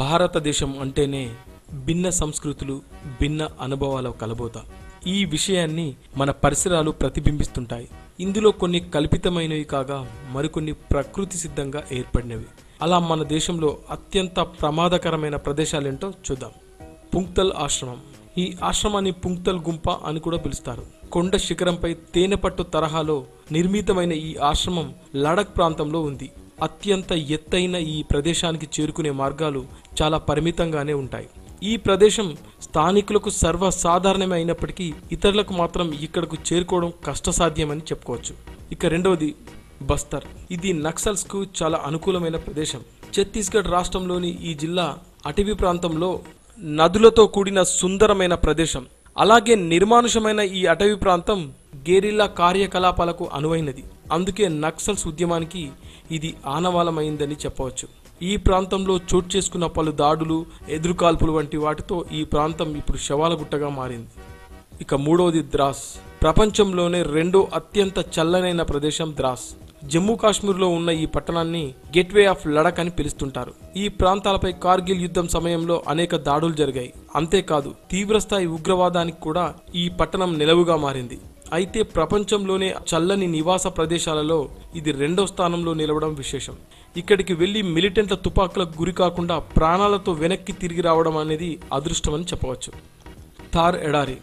భారతదేశం అంటేనే భిన్న సంస్కృతులు భిన్న అనుభవాల కలబోత ఈ విషయాన్ని మన పరిసరాలు ప్రతిబింబిస్తుంటాయి ఇందులో కొన్ని కల్పితమైనవి కాగా మరికొన్ని ప్రకృతి సిద్ధంగా ఏర్పడినవి అలా మన దేశంలో అత్యంత ప్రమాదకరమైన ప్రదేశాలేంటో చూద్దాం పుంక్తల్ ఆశ్రమం ఈ ఆశ్రమాన్ని పుంక్తల్ గుంప అని కూడా పిలుస్తారు కొండ శిఖరంపై తేనెపట్టు తరహాలో నిర్మితమైన ఈ ఆశ్రమం లడక్ ప్రాంతంలో ఉంది అత్యంత ఎత్తైన ఈ ప్రదేశానికి చేరుకునే మార్గాలు చాలా పరిమితంగానే ఉంటాయి ఈ ప్రదేశం స్థానికులకు సర్వసాధారణమే అయినప్పటికీ ఇతరులకు మాత్రం ఇక్కడకు చేరుకోవడం కష్టసాధ్యమని చెప్పుకోవచ్చు ఇక రెండవది బస్తర్ ఇది నక్సల్స్కు చాలా అనుకూలమైన ప్రదేశం ఛత్తీస్గఢ్ రాష్ట్రంలోని ఈ జిల్లా అటవీ ప్రాంతంలో నదులతో కూడిన సుందరమైన ప్రదేశం అలాగే నిర్మానుషమైన ఈ అటవీ ప్రాంతం గేరిల్లా కార్యకలాపాలకు అనువైనది అందుకే నక్సల్స్ ఉద్యమానికి ఇది ఆనవాలమైందని చెప్పవచ్చు ఈ ప్రాంతంలో చోటు చేసుకున్న పలు దాడులు ఎదురుకాల్పులు వంటి వాటితో ఈ ప్రాంతం ఇప్పుడు శవాల గుట్టగా మారింది ఇక మూడవది ద్రాస్ ప్రపంచంలోనే రెండో అత్యంత చల్లనైన ప్రదేశం ద్రాస్ జమ్మూ కాశ్మీర్లో ఉన్న ఈ పట్టణాన్ని గేట్వే ఆఫ్ లడక్ అని పిలుస్తుంటారు ఈ ప్రాంతాలపై కార్గిల్ యుద్ధం సమయంలో అనేక దాడులు జరిగాయి అంతేకాదు తీవ్రస్థాయి ఉగ్రవాదానికి కూడా ఈ పట్టణం నిలవుగా మారింది అయితే ప్రపంచంలోనే చల్లని నివాస ప్రదేశాలలో ఇది రెండో స్థానంలో నిలవడం విశేషం ఇక్కడికి వెళ్ళి మిలిటెంట్ల తుపాకులకు గురి కాకుండా ప్రాణాలతో వెనక్కి తిరిగి రావడం అనేది అదృష్టమని చెప్పవచ్చు థార్ ఎడారి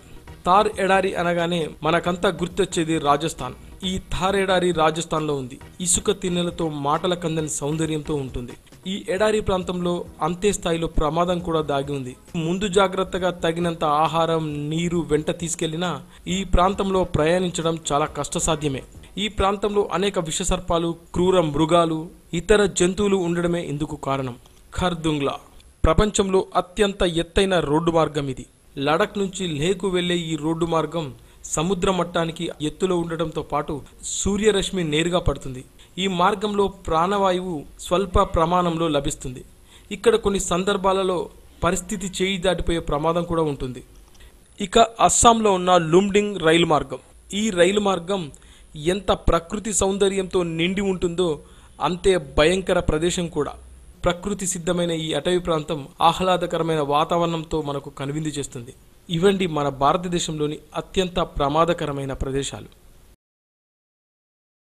థార్ ఎడారి అనగానే మనకంతా గుర్తొచ్చేది రాజస్థాన్ ఈ థార్ ఎడారి రాజస్థాన్లో ఉంది ఇసుక తిన్నెలతో మాటల కందని సౌందర్యంతో ఉంటుంది ఈ ఎడారి ప్రాంతంలో అంతే స్థాయిలో ప్రమాదం కూడా దాగి ఉంది ముందు జాగ్రత్తగా తగినంత ఆహారం నీరు వెంట తీసుకెళ్లినా ఈ ప్రాంతంలో ప్రయాణించడం చాలా కష్టసాధ్యమే ఈ ప్రాంతంలో అనేక విషసర్పాలు క్రూర మృగాలు ఇతర జంతువులు ఉండడమే ఇందుకు కారణం ఖర్దుంగ్లా ప్రపంచంలో అత్యంత ఎత్తైన రోడ్డు మార్గం ఇది లడక్ నుంచి లేకు వెళ్లే ఈ రోడ్డు మార్గం సముద్ర మట్టానికి ఎత్తులో ఉండటంతో పాటు సూర్యరశ్మి నేరుగా పడుతుంది ఈ మార్గంలో ప్రాణవాయువు స్వల్ప ప్రమాణంలో లభిస్తుంది ఇక్కడ కొన్ని సందర్భాలలో పరిస్థితి చేయి దాటిపోయే ప్రమాదం కూడా ఉంటుంది ఇక అస్సాంలో ఉన్న లుమ్డింగ్ రైలు మార్గం ఈ రైలు మార్గం ఎంత ప్రకృతి సౌందర్యంతో నిండి ఉంటుందో అంతే భయంకర ప్రదేశం కూడా ప్రకృతి సిద్ధమైన ఈ అటవీ ప్రాంతం ఆహ్లాదకరమైన వాతావరణంతో మనకు కనువిందు చేస్తుంది ఇవండి మన భారతదేశంలోని అత్యంత ప్రమాదకరమైన ప్రదేశాలు